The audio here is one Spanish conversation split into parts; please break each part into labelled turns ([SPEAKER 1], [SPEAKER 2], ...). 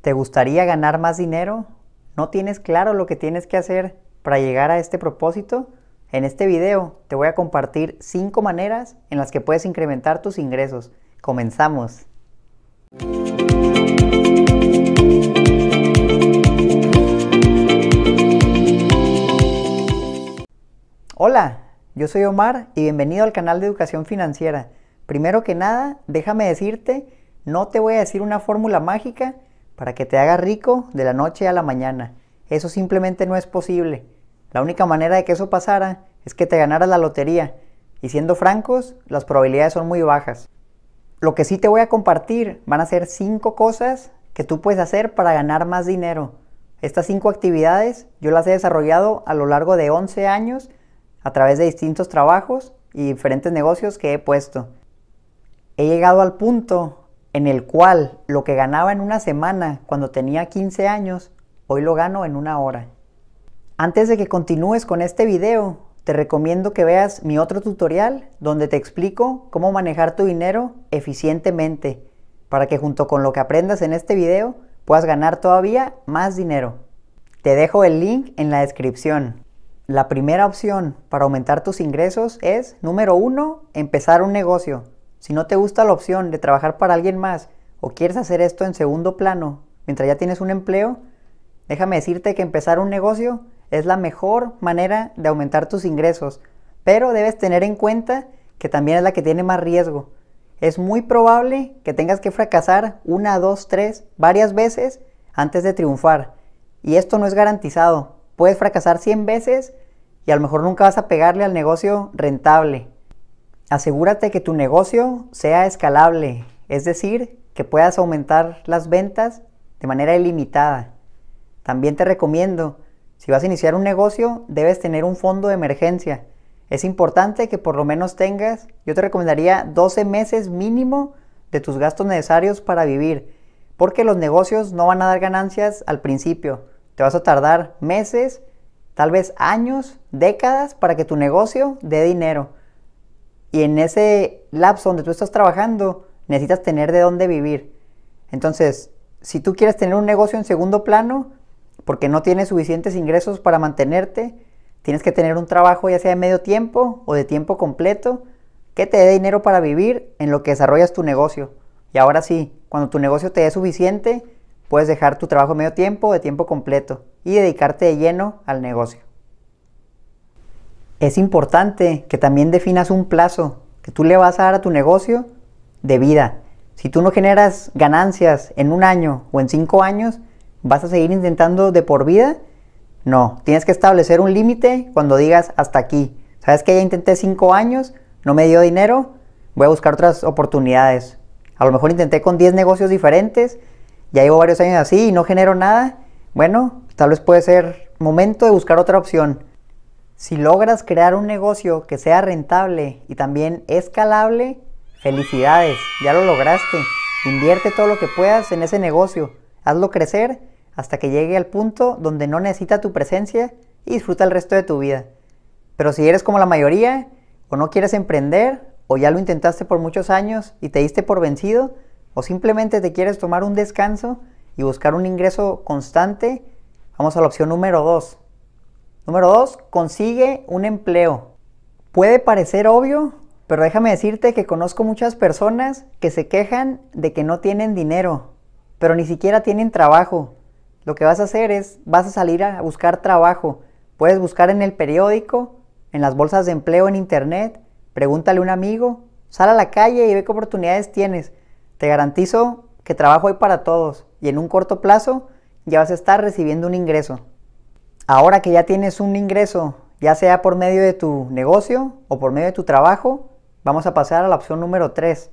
[SPEAKER 1] ¿Te gustaría ganar más dinero? ¿No tienes claro lo que tienes que hacer para llegar a este propósito? En este video te voy a compartir 5 maneras en las que puedes incrementar tus ingresos. Comenzamos. Hola, yo soy Omar y bienvenido al canal de Educación Financiera. Primero que nada, déjame decirte, no te voy a decir una fórmula mágica, para que te haga rico de la noche a la mañana. Eso simplemente no es posible. La única manera de que eso pasara es que te ganaras la lotería. Y siendo francos, las probabilidades son muy bajas. Lo que sí te voy a compartir van a ser cinco cosas que tú puedes hacer para ganar más dinero. Estas cinco actividades yo las he desarrollado a lo largo de 11 años a través de distintos trabajos y diferentes negocios que he puesto. He llegado al punto en el cual lo que ganaba en una semana cuando tenía 15 años, hoy lo gano en una hora. Antes de que continúes con este video, te recomiendo que veas mi otro tutorial donde te explico cómo manejar tu dinero eficientemente para que junto con lo que aprendas en este video puedas ganar todavía más dinero. Te dejo el link en la descripción. La primera opción para aumentar tus ingresos es, número 1, empezar un negocio. Si no te gusta la opción de trabajar para alguien más o quieres hacer esto en segundo plano mientras ya tienes un empleo, déjame decirte que empezar un negocio es la mejor manera de aumentar tus ingresos, pero debes tener en cuenta que también es la que tiene más riesgo. Es muy probable que tengas que fracasar una, dos, tres, varias veces antes de triunfar. Y esto no es garantizado. Puedes fracasar 100 veces y a lo mejor nunca vas a pegarle al negocio rentable. Asegúrate que tu negocio sea escalable, es decir, que puedas aumentar las ventas de manera ilimitada. También te recomiendo, si vas a iniciar un negocio, debes tener un fondo de emergencia. Es importante que por lo menos tengas, yo te recomendaría 12 meses mínimo de tus gastos necesarios para vivir, porque los negocios no van a dar ganancias al principio. Te vas a tardar meses, tal vez años, décadas para que tu negocio dé dinero. Y en ese lapso donde tú estás trabajando, necesitas tener de dónde vivir. Entonces, si tú quieres tener un negocio en segundo plano, porque no tienes suficientes ingresos para mantenerte, tienes que tener un trabajo ya sea de medio tiempo o de tiempo completo, que te dé dinero para vivir en lo que desarrollas tu negocio. Y ahora sí, cuando tu negocio te dé suficiente, puedes dejar tu trabajo de medio tiempo o de tiempo completo y dedicarte de lleno al negocio es importante que también definas un plazo que tú le vas a dar a tu negocio de vida. Si tú no generas ganancias en un año o en cinco años, ¿vas a seguir intentando de por vida? No, tienes que establecer un límite cuando digas hasta aquí. ¿Sabes que ya intenté cinco años? no me dio dinero, voy a buscar otras oportunidades. A lo mejor intenté con diez negocios diferentes, ya llevo varios años así y no genero nada. Bueno, tal vez puede ser momento de buscar otra opción. Si logras crear un negocio que sea rentable y también escalable, felicidades, ya lo lograste. Invierte todo lo que puedas en ese negocio, hazlo crecer hasta que llegue al punto donde no necesita tu presencia y disfruta el resto de tu vida. Pero si eres como la mayoría, o no quieres emprender, o ya lo intentaste por muchos años y te diste por vencido, o simplemente te quieres tomar un descanso y buscar un ingreso constante, vamos a la opción número 2, Número 2, consigue un empleo. Puede parecer obvio, pero déjame decirte que conozco muchas personas que se quejan de que no tienen dinero, pero ni siquiera tienen trabajo. Lo que vas a hacer es, vas a salir a buscar trabajo. Puedes buscar en el periódico, en las bolsas de empleo en internet, pregúntale a un amigo, sal a la calle y ve qué oportunidades tienes. Te garantizo que trabajo hay para todos y en un corto plazo ya vas a estar recibiendo un ingreso. Ahora que ya tienes un ingreso, ya sea por medio de tu negocio o por medio de tu trabajo, vamos a pasar a la opción número 3.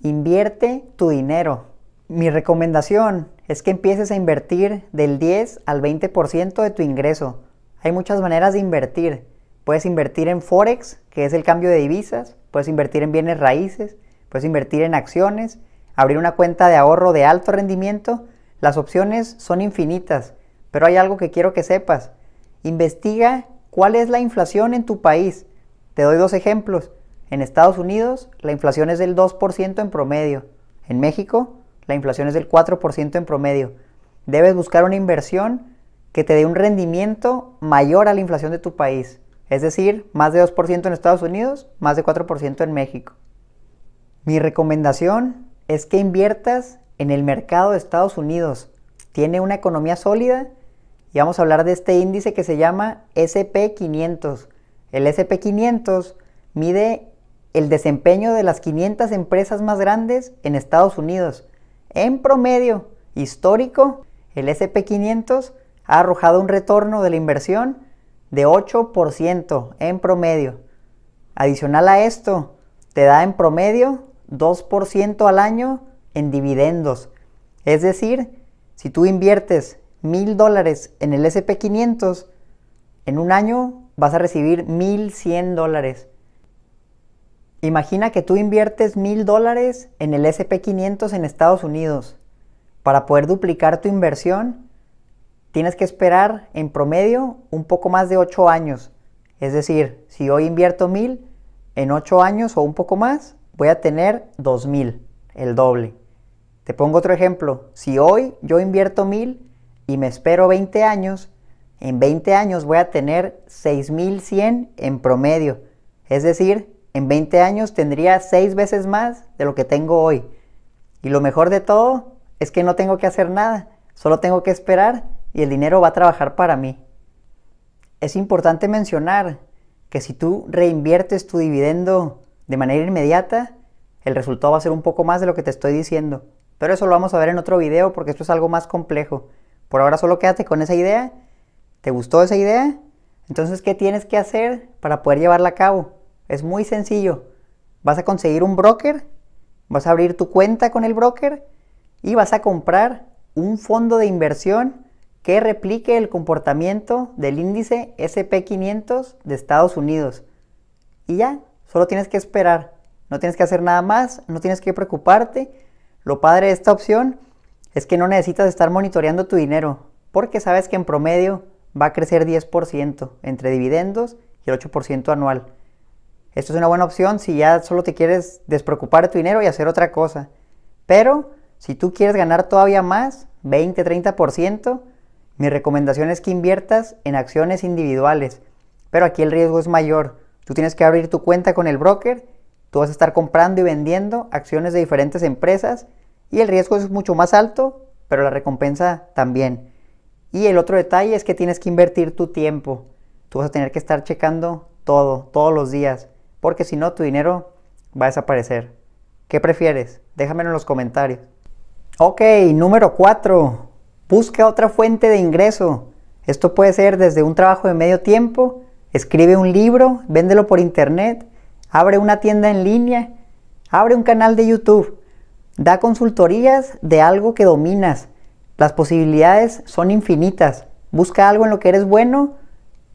[SPEAKER 1] Invierte tu dinero. Mi recomendación es que empieces a invertir del 10 al 20% de tu ingreso. Hay muchas maneras de invertir. Puedes invertir en forex, que es el cambio de divisas, puedes invertir en bienes raíces, puedes invertir en acciones, abrir una cuenta de ahorro de alto rendimiento. Las opciones son infinitas. Pero hay algo que quiero que sepas. Investiga cuál es la inflación en tu país. Te doy dos ejemplos. En Estados Unidos la inflación es del 2% en promedio. En México la inflación es del 4% en promedio. Debes buscar una inversión que te dé un rendimiento mayor a la inflación de tu país. Es decir, más de 2% en Estados Unidos, más de 4% en México. Mi recomendación es que inviertas en el mercado de Estados Unidos. Tiene una economía sólida y vamos a hablar de este índice que se llama SP500. El SP500 mide el desempeño de las 500 empresas más grandes en Estados Unidos. En promedio histórico, el SP500 ha arrojado un retorno de la inversión de 8% en promedio. Adicional a esto, te da en promedio 2% al año en dividendos. Es decir, si tú inviertes mil dólares en el SP500, en un año vas a recibir 1100 dólares. Imagina que tú inviertes mil dólares en el SP500 en Estados Unidos. Para poder duplicar tu inversión, tienes que esperar en promedio un poco más de 8 años. Es decir, si hoy invierto mil, en 8 años o un poco más, voy a tener 2000, el doble. Te pongo otro ejemplo. Si hoy yo invierto mil, y me espero 20 años, en 20 años voy a tener 6.100 en promedio. Es decir, en 20 años tendría 6 veces más de lo que tengo hoy. Y lo mejor de todo es que no tengo que hacer nada, solo tengo que esperar y el dinero va a trabajar para mí. Es importante mencionar que si tú reinviertes tu dividendo de manera inmediata, el resultado va a ser un poco más de lo que te estoy diciendo. Pero eso lo vamos a ver en otro video porque esto es algo más complejo. Por ahora solo quédate con esa idea. ¿Te gustó esa idea? Entonces, ¿qué tienes que hacer para poder llevarla a cabo? Es muy sencillo. Vas a conseguir un broker, vas a abrir tu cuenta con el broker y vas a comprar un fondo de inversión que replique el comportamiento del índice SP500 de Estados Unidos. Y ya, solo tienes que esperar. No tienes que hacer nada más, no tienes que preocuparte. Lo padre de esta opción es que no necesitas estar monitoreando tu dinero, porque sabes que en promedio va a crecer 10% entre dividendos y el 8% anual. Esto es una buena opción si ya solo te quieres despreocupar de tu dinero y hacer otra cosa. Pero si tú quieres ganar todavía más, 20-30%, mi recomendación es que inviertas en acciones individuales. Pero aquí el riesgo es mayor. Tú tienes que abrir tu cuenta con el broker, tú vas a estar comprando y vendiendo acciones de diferentes empresas y el riesgo es mucho más alto, pero la recompensa también. Y el otro detalle es que tienes que invertir tu tiempo. Tú vas a tener que estar checando todo, todos los días, porque si no tu dinero va a desaparecer. ¿Qué prefieres? Déjamelo en los comentarios. Ok, número 4. Busca otra fuente de ingreso. Esto puede ser desde un trabajo de medio tiempo, escribe un libro, véndelo por internet, abre una tienda en línea, abre un canal de YouTube. Da consultorías de algo que dominas. Las posibilidades son infinitas. Busca algo en lo que eres bueno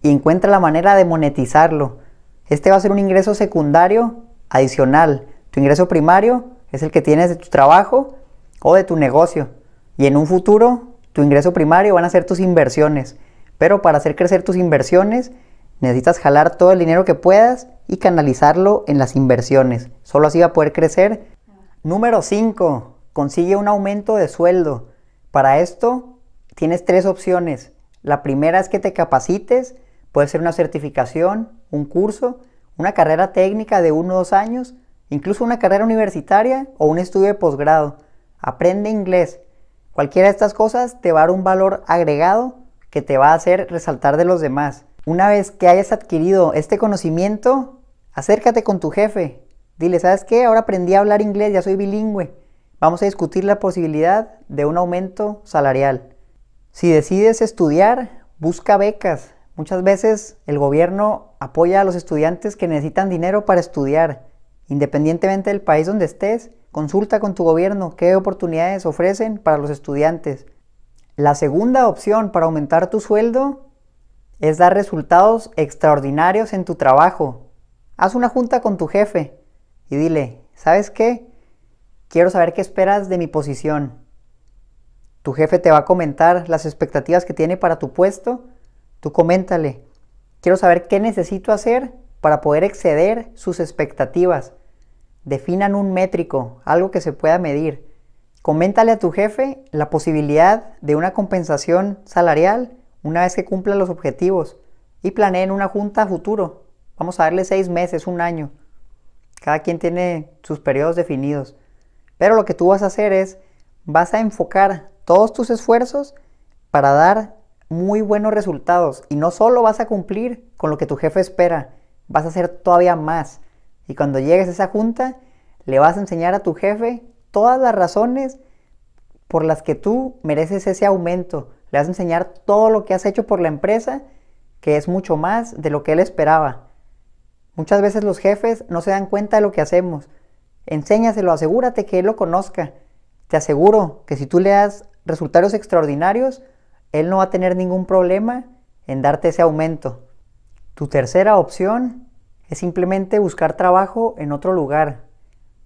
[SPEAKER 1] y encuentra la manera de monetizarlo. Este va a ser un ingreso secundario adicional. Tu ingreso primario es el que tienes de tu trabajo o de tu negocio. Y en un futuro, tu ingreso primario van a ser tus inversiones. Pero para hacer crecer tus inversiones, necesitas jalar todo el dinero que puedas y canalizarlo en las inversiones. Solo así va a poder crecer Número 5. Consigue un aumento de sueldo. Para esto tienes tres opciones. La primera es que te capacites. Puede ser una certificación, un curso, una carrera técnica de uno o dos años, incluso una carrera universitaria o un estudio de posgrado. Aprende inglés. Cualquiera de estas cosas te va a dar un valor agregado que te va a hacer resaltar de los demás. Una vez que hayas adquirido este conocimiento, acércate con tu jefe Dile, ¿sabes qué? Ahora aprendí a hablar inglés, ya soy bilingüe. Vamos a discutir la posibilidad de un aumento salarial. Si decides estudiar, busca becas. Muchas veces el gobierno apoya a los estudiantes que necesitan dinero para estudiar. Independientemente del país donde estés, consulta con tu gobierno qué oportunidades ofrecen para los estudiantes. La segunda opción para aumentar tu sueldo es dar resultados extraordinarios en tu trabajo. Haz una junta con tu jefe y dile, ¿sabes qué? Quiero saber qué esperas de mi posición. Tu jefe te va a comentar las expectativas que tiene para tu puesto. Tú coméntale. Quiero saber qué necesito hacer para poder exceder sus expectativas. Definan un métrico, algo que se pueda medir. Coméntale a tu jefe la posibilidad de una compensación salarial una vez que cumpla los objetivos y planeen una junta a futuro. Vamos a darle seis meses, un año. Cada quien tiene sus periodos definidos. Pero lo que tú vas a hacer es, vas a enfocar todos tus esfuerzos para dar muy buenos resultados. Y no solo vas a cumplir con lo que tu jefe espera, vas a hacer todavía más. Y cuando llegues a esa junta, le vas a enseñar a tu jefe todas las razones por las que tú mereces ese aumento. Le vas a enseñar todo lo que has hecho por la empresa, que es mucho más de lo que él esperaba. Muchas veces los jefes no se dan cuenta de lo que hacemos. Enséñaselo, asegúrate que él lo conozca. Te aseguro que si tú le das resultados extraordinarios, él no va a tener ningún problema en darte ese aumento. Tu tercera opción es simplemente buscar trabajo en otro lugar.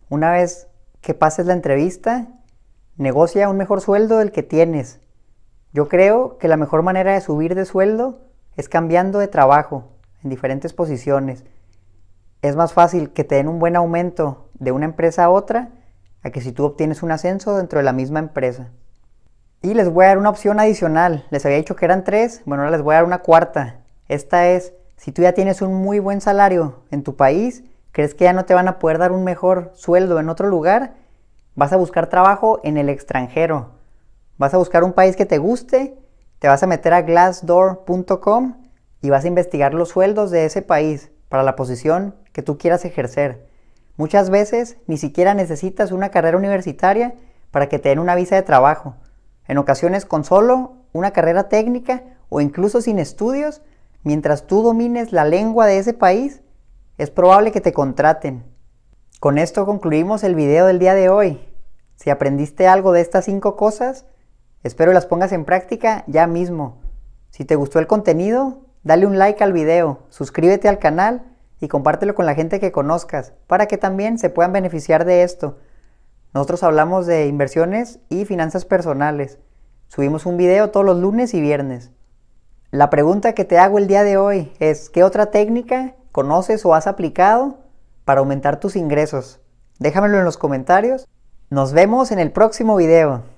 [SPEAKER 1] Una vez que pases la entrevista, negocia un mejor sueldo del que tienes. Yo creo que la mejor manera de subir de sueldo es cambiando de trabajo en diferentes posiciones es más fácil que te den un buen aumento de una empresa a otra a que si tú obtienes un ascenso dentro de la misma empresa. Y les voy a dar una opción adicional. Les había dicho que eran tres, bueno, ahora les voy a dar una cuarta. Esta es, si tú ya tienes un muy buen salario en tu país, crees que ya no te van a poder dar un mejor sueldo en otro lugar, vas a buscar trabajo en el extranjero. Vas a buscar un país que te guste, te vas a meter a glassdoor.com y vas a investigar los sueldos de ese país para la posición que tú quieras ejercer. Muchas veces ni siquiera necesitas una carrera universitaria para que te den una visa de trabajo. En ocasiones con solo una carrera técnica o incluso sin estudios, mientras tú domines la lengua de ese país, es probable que te contraten. Con esto concluimos el video del día de hoy. Si aprendiste algo de estas cinco cosas, espero que las pongas en práctica ya mismo. Si te gustó el contenido, Dale un like al video, suscríbete al canal y compártelo con la gente que conozcas para que también se puedan beneficiar de esto. Nosotros hablamos de inversiones y finanzas personales. Subimos un video todos los lunes y viernes. La pregunta que te hago el día de hoy es, ¿qué otra técnica conoces o has aplicado para aumentar tus ingresos? Déjamelo en los comentarios. Nos vemos en el próximo video.